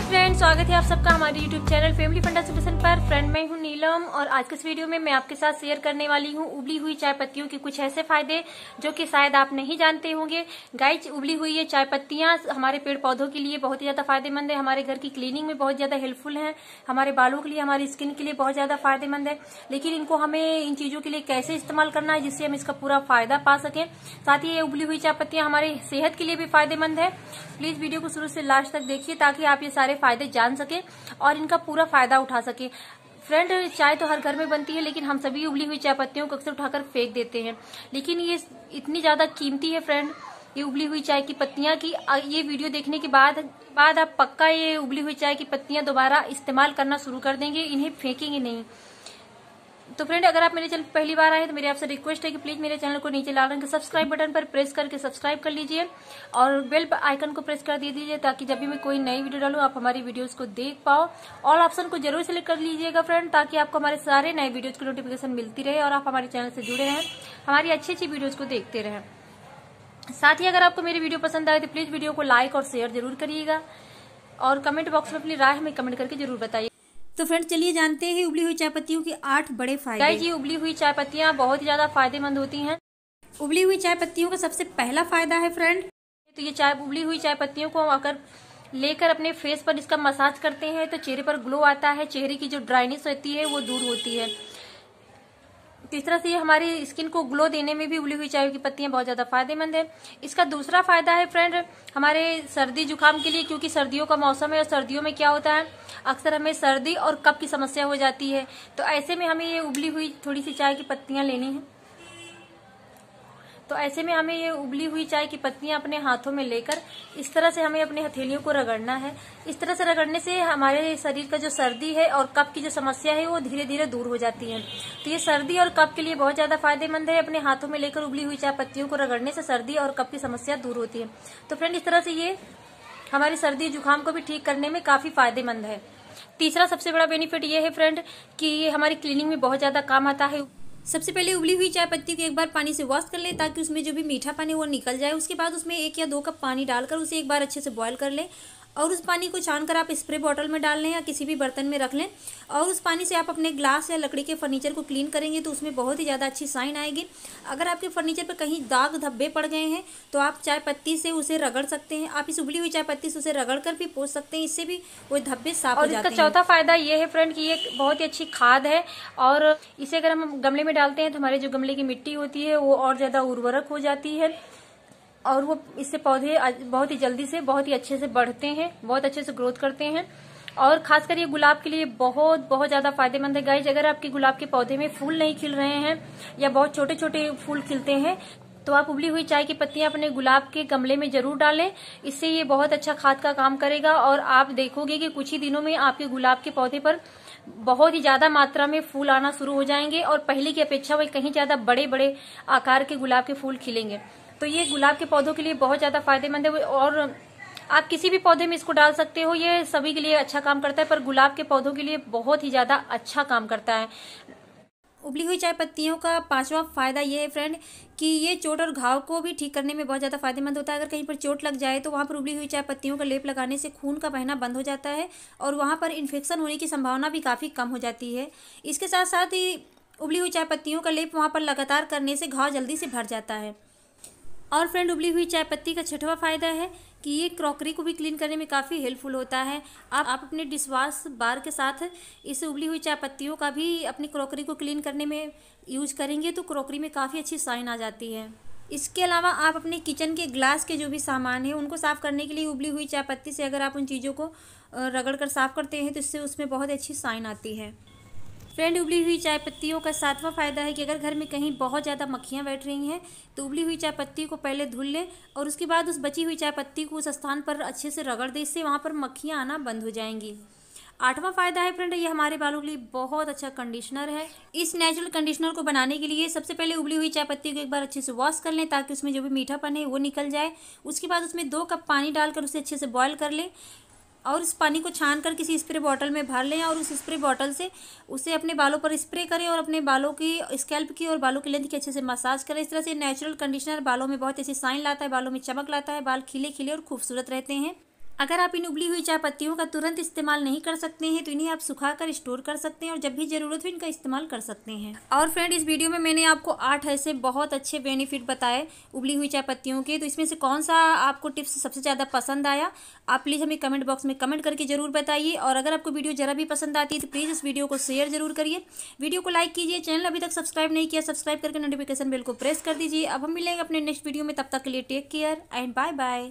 hi friends स्वागत है आप सबका हमारे YouTube channel family funda solution पर फ्रेंड मैं हूँ नीलम और आज के इस वीडियो में मैं आपके साथ शेयर करने वाली हूँ उबली हुई चाय पत्तियों के कुछ ऐसे फायदे जो कि शायद आप नहीं जानते होंगे गाइच उबली हुई ये चाय पत्तियां हमारे पेड़ पौधों के लिए बहुत ही ज्यादा फायदेमंद है हमारे घर की क्लीनिंग में बहुत ज्यादा हेल्पफुल है हमारे बालों के लिए हमारी स्किन के लिए बहुत ज्यादा फायदेमंद है लेकिन इनको हमें इन चीजों के लिए कैसे इस्तेमाल करना है जिससे हम इसका पूरा फायदा पा सकें साथ ही ये उबली हुई चाय पत्तियां हमारे सेहत के लिए भी फायदेमंद है प्लीज वीडियो को शुरू से लास्ट तक देखिए ताकि आप ये सारे सारे फायदे जान सके और इनका पूरा फायदा उठा सके फ्रेंड चाय तो हर घर में बनती है लेकिन हम सभी उबली हुई चाय पत्तियों को अक्सर उठाकर फेंक देते हैं लेकिन ये इतनी ज्यादा कीमती है फ्रेंड ये उबली हुई चाय की पत्तियां की ये वीडियो देखने के बाद बाद आप पक्का ये उबली हुई चाय की पत्तियां दोबारा इस्तेमाल करना शुरू कर देंगे इन्हें फेंकेंगे नहीं तो फ्रेंड अगर आप मेरे चैनल पहली बार आए तो मेरी आपसे रिक्वेस्ट है कि प्लीज मेरे चैनल को नीचे लाल रंग के सब्सक्राइब बटन पर प्रेस करके सब्सक्राइब कर लीजिए और बेल आइकन को प्रेस कर दे दीजिए ताकि जब भी मैं कोई नई वीडियो डालू आप हमारी वीडियोज को देख पाओ और ऑप्शन को जरूर सेलेक्ट कर लीजिएगा फ्रेंड ताकि आपको हमारे सारे नए वीडियोज की नोटिफिकेशन मिलती रहे और आप हमारे चैनल से जुड़े रहें हमारी अच्छी अच्छी वीडियोज को देखते रहें साथ ही अगर आपको मेरी वीडियो पसंद आए तो प्लीज वीडियो को लाइक और शेयर जरूर करिएगा और कमेंट बॉक्स में अपनी राय हमें कमेंट करके जरूर बताइए तो फ्रेंड चलिए जानते हैं उबली हुई चाय पत्तियों के आठ बड़े फायदे जी उबली हुई चाय पत्तियाँ बहुत ही ज़्यादा फायदेमंद होती हैं उबली हुई चाय पत्तियों का सबसे पहला फायदा है फ्रेंड तो ये चाय उबली हुई चाय पत्तियों को हम अगर लेकर अपने फेस पर इसका मसाज करते हैं तो चेहरे पर ग्लो आता है चेहरे की जो ड्राइनेस होती है वो दूर होती है तीसरा से ये हमारी स्किन को ग्लो देने में भी उबली हुई चाय की पत्तियां बहुत ज्यादा फायदेमंद है इसका दूसरा फायदा है फ्रेंड हमारे सर्दी जुकाम के लिए क्योंकि सर्दियों का मौसम है और सर्दियों में क्या होता है अक्सर हमें सर्दी और कप की समस्या हो जाती है तो ऐसे में हमें ये उबली हुई थोड़ी सी चाय की पत्तियां लेनी है तो ऐसे में हमें ये उबली हुई चाय की पत्तियां अपने हाथों में लेकर इस तरह से हमें अपनी हथेलियों को रगड़ना है इस तरह से रगड़ने से हमारे शरीर का जो सर्दी है और कप की जो समस्या है वो धीरे धीरे दूर हो जाती है तो ये सर्दी और कप के लिए बहुत ज्यादा फायदेमंद है अपने हाथों में लेकर उबली हुई चाय पत्तियों को रगड़ने से सर्दी और कप की समस्या दूर होती है तो फ्रेंड इस तरह से ये हमारी सर्दी जुकाम को भी ठीक करने में काफी फायदेमंद है तीसरा सबसे बड़ा बेनिफिट ये है फ्रेंड कि ये हमारी क्लीनिंग में बहुत ज्यादा काम आता है सबसे पहले उबली हुई चाय पत्ती को एक बार पानी से वॉश कर लें ताकि उसमें जो भी मीठा पानी वो निकल जाए उसके बाद उसमें एक या दो कप पानी डालकर उसे एक बार अच्छे से बॉयल कर लें और उस पानी को छान कर आप स्प्रे बॉटल में डाल लें या किसी भी बर्तन में रख लें और उस पानी से आप अपने ग्लास या लकड़ी के फर्नीचर को क्लीन करेंगे तो उसमें बहुत ही ज़्यादा अच्छी साइन आएगी अगर आपके फर्नीचर पर कहीं दाग धब्बे पड़ गए हैं तो आप चाय पत्ती से उसे रगड़ सकते हैं आप इस उबली हुई चाय पत्ती से उसे रगड़ कर भी पोस सकते हैं इससे भी वो धब्बे साफ हो जाते हैं चौथा फ़ायदा ये है फ्रेंड कि ये बहुत ही अच्छी खाद है और इसे अगर हम गमले में डालते हैं तो हमारे जो गमले की मिट्टी होती है वो और ज़्यादा उर्वरक हो जाती है और वो इससे पौधे बहुत ही जल्दी से बहुत ही अच्छे से बढ़ते हैं बहुत अच्छे से ग्रोथ करते हैं और खासकर ये गुलाब के लिए बहुत बहुत ज्यादा फायदेमंद है गाइज अगर आपके गुलाब के पौधे में फूल नहीं खिल रहे हैं या बहुत छोटे छोटे फूल खिलते हैं तो आप उबली हुई चाय की पत्तियां अपने गुलाब के गमले में जरूर डालें इससे ये बहुत अच्छा खाद का काम करेगा और आप देखोगे कि कुछ ही दिनों में आपके गुलाब के पौधे पर बहुत ही ज्यादा मात्रा में फूल आना शुरू हो जाएंगे और पहले की अपेक्षा वही कहीं ज्यादा बड़े बड़े आकार के गुलाब के फूल खिलेंगे तो ये गुलाब के पौधों के लिए बहुत ज़्यादा फायदेमंद है और आप किसी भी पौधे में इसको डाल सकते हो ये सभी के लिए अच्छा काम करता है पर गुलाब के पौधों के लिए बहुत ही ज़्यादा अच्छा काम करता है उबली हुई चाय पत्तियों का पांचवा फ़ायदा ये है फ्रेंड कि ये चोट और घाव को भी ठीक करने में बहुत ज़्यादा फायदेमंद होता है अगर कहीं पर चोट लग जाए तो वहाँ पर उबली हुई चाय पत्तियों का लेप लगाने से खून का बहना बंद हो जाता है और वहाँ पर इन्फेक्शन होने की संभावना भी काफ़ी कम हो जाती है इसके साथ साथ ही उबली हुई चाय पत्तियों का लेप वहाँ पर लगातार करने से घाव जल्दी से भर जाता है और फ्रेंड उबली हुई चाय पत्ती का छठवा फ़ायदा है कि ये क्रॉकरी को भी क्लीन करने में काफ़ी हेल्पफुल होता है आप आप अपने डिशवाश बार के साथ इस उबली हुई चाय पत्तियों का भी अपनी क्रॉकरी को क्लीन करने में यूज करेंगे तो क्रॉकरी में काफ़ी अच्छी साइन आ जाती है इसके अलावा आप अपने किचन के ग्लास के जो भी सामान है उनको साफ़ करने के लिए उबली हुई चाय पत्ती से अगर आप उन चीज़ों को रगड़ कर साफ़ करते हैं तो इससे उसमें बहुत अच्छी साइन आती है फ्रेंड उबली हुई चाय पत्तियों का सातवां फ़ायदा है कि अगर घर में कहीं बहुत ज़्यादा मक्खियाँ बैठ रही हैं तो उबली हुई चाय पत्ती को पहले धुल लें और उसके बाद उस बची हुई चाय पत्ती को उस स्थान पर अच्छे से रगड़ दें इससे वहाँ पर मक्खियाँ आना बंद हो जाएंगी आठवां फ़ायदा है फ्रेंड ये हमारे बालों के लिए बहुत अच्छा कंडीशनर है इस नेचुरल कंडीशनर को बनाने के लिए सबसे पहले उबली हुई चाय पत्ती को एक बार अच्छे से वॉश कर लें ताकि उसमें जो भी मीठापन है वो निकल जाए उसके बाद उसमें दो कप पानी डालकर उसे अच्छे से बॉयल कर लें और इस पानी को छान कर किसी स्प्रे बॉटल में भर लें और उस स्प्रे बॉटल से उसे अपने बालों पर स्प्रे करें और अपने बालों की स्कैल्प की और बालों की लेंथ की अच्छे से मसाज करें इस तरह से नेचुरल कंडीशनर बालों में बहुत अच्छी साइन लाता है बालों में चमक लाता है बाल खिले खिले और खूबसूरत रहते हैं अगर आप इन उबली हुई चाय पत्तियों का तुरंत इस्तेमाल नहीं कर सकते हैं तो इन्हें आप सुखा कर स्टोर कर सकते हैं और जब भी ज़रूरत हो इनका इस्तेमाल कर सकते हैं और फ्रेंड इस वीडियो में मैंने आपको आठ ऐसे बहुत अच्छे बेनिफिट बताए उबली हुई चाय पत्तियों के तो इसमें से कौन सा आपको टिप्स सबसे ज़्यादा पसंद आया आप प्लीज़ हमें कमेंट बॉक्स में कमेंट करके ज़रूर बताइए और अगर आपको वीडियो ज़रा भी पसंद आती है तो प्लीज़ इस वीडियो को शेयर जरूर करिए वीडियो को लाइक कीजिए चैनल अभी तक सब्सक्राइब नहीं किया सब्सक्राइब करके नोटिफिकेशन बिल को प्रेस कर दीजिए अब हम मिलेंगे अपने नेक्स्ट वीडियो में तब तक के लिए take care and bye bye